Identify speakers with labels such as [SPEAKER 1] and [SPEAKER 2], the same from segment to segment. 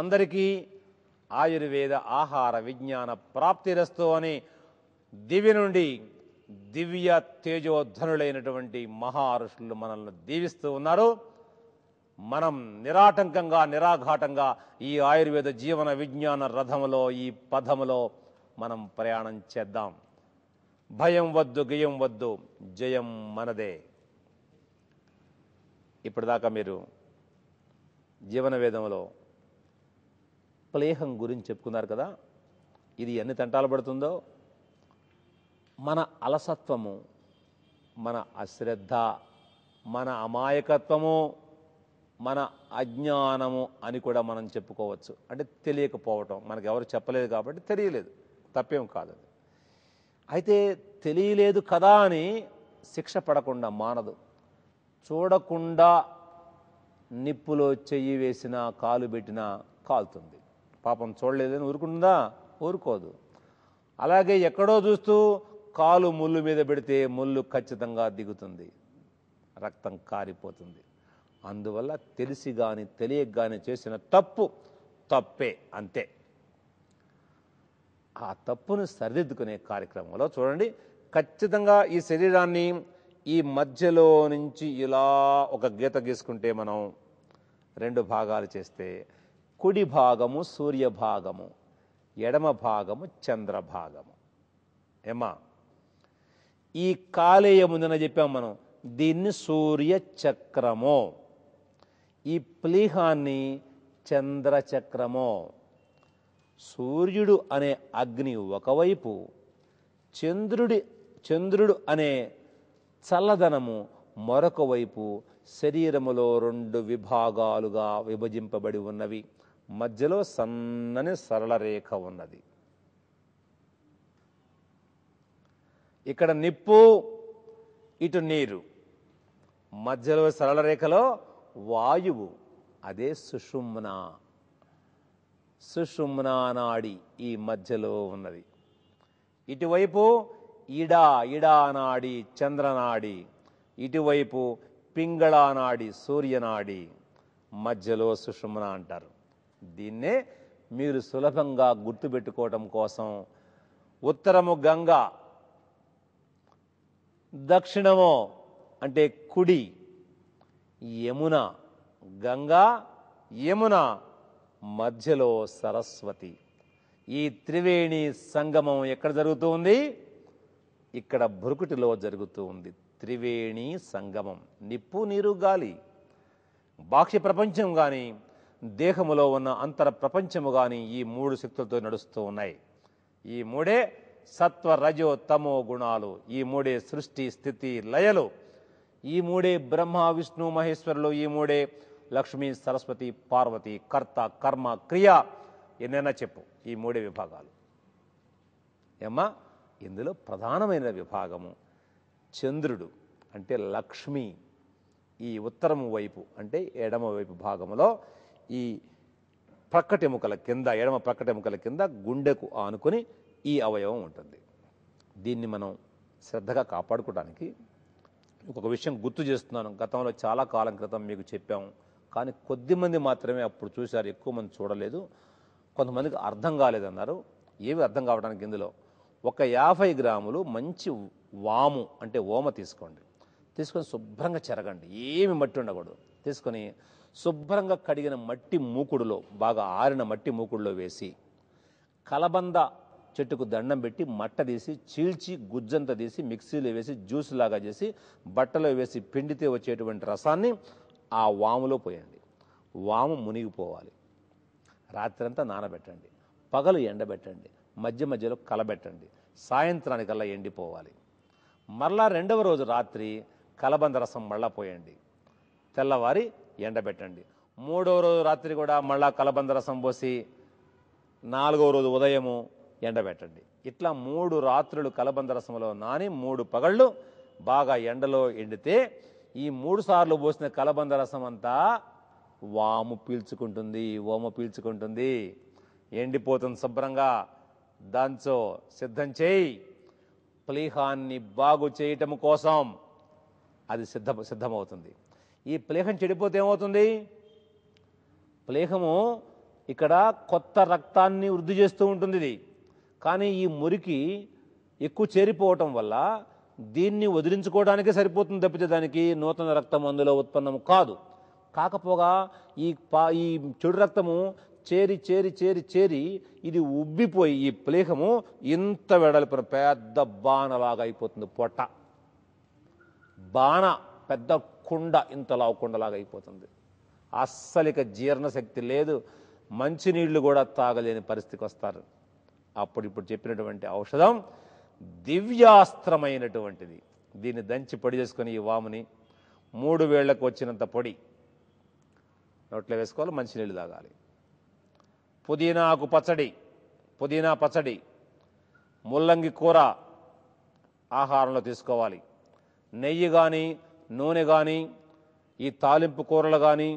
[SPEAKER 1] అందరికీ ఆయుర్వేద ఆహార విజ్ఞాన రస్తో అని దివి నుండి దివ్య తేజోధనులైనటువంటి మహారుషులు మనల్ని దీవిస్తూ ఉన్నారు మనం నిరాటంకంగా నిరాఘాటంగా ఈ ఆయుర్వేద జీవన విజ్ఞాన రథములో ఈ పథములో మనం ప్రయాణం చేద్దాం భయం వద్దు గయం వద్దు జయం మనదే ఇప్పటిదాకా మీరు జీవన వేదంలో ప్లేహం గురించి చెప్పుకున్నారు కదా ఇది ఎన్ని తంటాలు పడుతుందో మన అలసత్వము మన అశ్రద్ధ మన అమాయకత్వము మన అజ్ఞానము అని కూడా మనం చెప్పుకోవచ్చు అంటే తెలియకపోవటం మనకు ఎవరు చెప్పలేదు కాబట్టి తెలియలేదు తప్పేం కాదు అయితే తెలియలేదు కదా అని శిక్ష పడకుండా మానదు చూడకుండా నిప్పులో చెయ్యి వేసినా కాలు పెట్టినా కాలుతుంది పాపం చూడలేదని ఊరుకుంటుందా ఊరుకోదు అలాగే ఎక్కడో చూస్తూ కాలు ముళ్ళు మీద పెడితే ముళ్ళు ఖచ్చితంగా దిగుతుంది రక్తం కారిపోతుంది అందువల్ల తెలిసి కానీ తెలియక కానీ చేసిన తప్పు తప్పే అంతే ఆ తప్పును సరిదిద్దుకునే కార్యక్రమంలో చూడండి ఖచ్చితంగా ఈ శరీరాన్ని ఈ మధ్యలో నుంచి ఇలా ఒక గీత గీసుకుంటే మనం రెండు భాగాలు చేస్తే కుడి భాగము సూర్యభాగము ఎడమ భాగము చంద్రభాగము ఏమా ఈ కాలేయముందన చెప్పాం మనం దీన్ని సూర్య చక్రము ఈ ప్లీహాన్ని చంద్రచక్రము సూర్యుడు అనే అగ్ని ఒకవైపు చంద్రుడి చంద్రుడు అనే చల్లదనము మరొక వైపు శరీరములో రెండు విభాగాలుగా విభజింపబడి ఉన్నవి మధ్యలో సన్నని సరళ రేఖ ఉన్నది ఇక్కడ నిప్పు ఇటు నీరు మధ్యలో సరళ రేఖలో వాయువు అదే సుషుమ్న సుషుమ్నా నాడి ఈ మధ్యలో ఉన్నది ఇటువైపు ఇడా ఇడానాడి చంద్రనాడి ఇటువైపు పింగళానాడి సూర్యనాడి మధ్యలో సుషుమ్న అంటారు దీన్నే మీరు సులభంగా గుర్తుపెట్టుకోవటం కోసం ఉత్తరము గంగా దక్షిణము అంటే కుడి యమున గంగా యమున మధ్యలో సరస్వతి ఈ త్రివేణి సంగమం ఎక్కడ జరుగుతూ ఉంది ఇక్కడ బురుకుటిలో జరుగుతూ ఉంది త్రివేణి సంగమం నిప్పు నీరు గాలి బాహ్య ప్రపంచం కానీ దేహములో ఉన్న అంతర ప్రపంచము కానీ ఈ మూడు శక్తులతో నడుస్తూ ఉన్నాయి ఈ మూడే సత్వ రజో తమో గుణాలు ఈ మూడే సృష్టి స్థితి లయలు ఈ మూడే బ్రహ్మ విష్ణు మహేశ్వరులు ఈ మూడే లక్ష్మి సరస్వతి పార్వతి కర్త కర్మ క్రియ ఎన్నైనా చెప్పు ఈ మూడే విభాగాలు ఏమ్మా ఇందులో ప్రధానమైన విభాగము చంద్రుడు అంటే లక్ష్మి ఈ ఉత్తరము వైపు అంటే ఎడమ వైపు భాగంలో ఈ ప్రక్కటెముకల కింద ఎడమ ప్రక్కటెముకల కింద గుండెకు ఆనుకొని ఈ అవయవం ఉంటుంది దీన్ని మనం శ్రద్ధగా కాపాడుకోవడానికి ఒక విషయం గుర్తు చేస్తున్నాను గతంలో చాలా కాలం క్రితం మీకు చెప్పాము కానీ కొద్దిమంది మాత్రమే అప్పుడు చూశారు ఎక్కువ మంది చూడలేదు కొంతమందికి అర్థం కాలేదన్నారు ఏవి అర్థం కావడానికి ఇందులో ఒక యాభై గ్రాములు మంచి వాము అంటే ఓమ తీసుకోండి తీసుకొని శుభ్రంగా చెరగండి ఏమి మట్టి ఉండకూడదు తీసుకొని శుభ్రంగా కడిగిన మట్టి మూకుడులో బాగా ఆరిన మట్టి మూకుడులో వేసి కలబంద చెట్టుకు దండం పెట్టి మట్ట తీసి చీల్చి గుజ్జంత తీసి మిక్సీలో వేసి జ్యూస్ లాగా చేసి బట్టలో వేసి పిండితే వచ్చేటువంటి రసాన్ని ఆ వాములో పోయండి వాము మునిగిపోవాలి రాత్రంతా నానబెట్టండి పగలు ఎండబెట్టండి మధ్య మధ్యలో కలబెట్టండి సాయంత్రానికల్లా ఎండిపోవాలి మరలా రెండవ రోజు రాత్రి కలబంద రసం మళ్ళా పోయండి తెల్లవారి ఎండబెట్టండి మూడో రోజు రాత్రి కూడా మళ్ళా కలబంద రసం పోసి నాలుగో రోజు ఉదయము ఎండబెట్టండి ఇట్లా మూడు రాత్రులు కలబంద రసంలో నాని మూడు పగళ్ళు బాగా ఎండలో ఎండితే ఈ మూడు సార్లు పోసిన కలబంద రసం అంతా వాము పీల్చుకుంటుంది ఓమ పీల్చుకుంటుంది ఎండిపోతుంది శుభ్రంగా దాంతో సిద్ధం చేయి ప్లీహాన్ని బాగు చేయటం కోసం అది సిద్ధ సిద్ధమవుతుంది ఈ ప్లేహం చెడిపోతే ఏమవుతుంది ప్లేహము ఇక్కడ కొత్త రక్తాన్ని వృద్ధి చేస్తూ ఉంటుంది ఇది కానీ ఈ మురికి ఎక్కువ చేరిపోవటం వల్ల దీన్ని వదిలించుకోవడానికే సరిపోతుంది తప్పితే దానికి నూతన రక్తం అందులో ఉత్పన్నం కాదు కాకపోగా ఈ పా ఈ చెడు రక్తము చేరి చేరి చేరి చేరి ఇది ఉబ్బిపోయి ఈ ప్లేహము ఇంత వెడల్పిన పెద్ద బాణలాగా అయిపోతుంది పొట్ట బాణ పెద్ద కుండ ఇంతలా కుండలాగా అయిపోతుంది అస్సలిక జీర్ణశక్తి లేదు మంచినీళ్లు కూడా తాగలేని పరిస్థితికి వస్తారు అప్పుడు ఇప్పుడు చెప్పినటువంటి ఔషధం దివ్యాస్త్రమైనటువంటిది దీన్ని దంచి పొడి చేసుకుని ఈ వాముని మూడు వేళ్లకు వచ్చినంత పొడి నోట్లో వేసుకోవాలి మంచినీళ్ళు తాగాలి పుదీనాకు పచ్చడి పుదీనా పచ్చడి ముల్లంగి కూర ఆహారంలో తీసుకోవాలి నెయ్యి కానీ నూనె కానీ ఈ తాలింపు కూరలు కానీ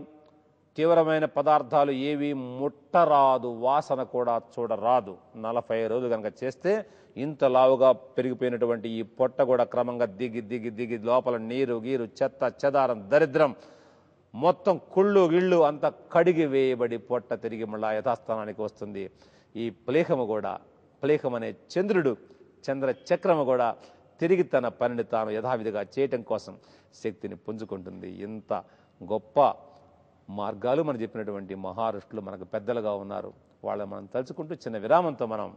[SPEAKER 1] తీవ్రమైన పదార్థాలు ఏవి ముట్టరాదు వాసన కూడా చూడరాదు నలభై రోజులు కనుక చేస్తే ఇంత లావుగా పెరిగిపోయినటువంటి ఈ పొట్ట కూడా క్రమంగా దిగి దిగి దిగి లోపల నీరు గీరు చెత్త చెదారం దరిద్రం మొత్తం కుళ్ళు గిళ్ళు అంత కడిగి వేయబడి పొట్ట తిరిగి మళ్ళా యథాస్థానానికి వస్తుంది ఈ ప్లేహము కూడా ప్లేహం అనే చంద్రుడు చంద్ర చక్రము కూడా తిరిగి తన పనిని తాను యథావిధిగా చేయటం కోసం శక్తిని పుంజుకుంటుంది ఇంత గొప్ప మార్గాలు మనం చెప్పినటువంటి మహారుష్టులు మనకు పెద్దలుగా ఉన్నారు వాళ్ళని మనం తలుచుకుంటూ చిన్న విరామంతో మనం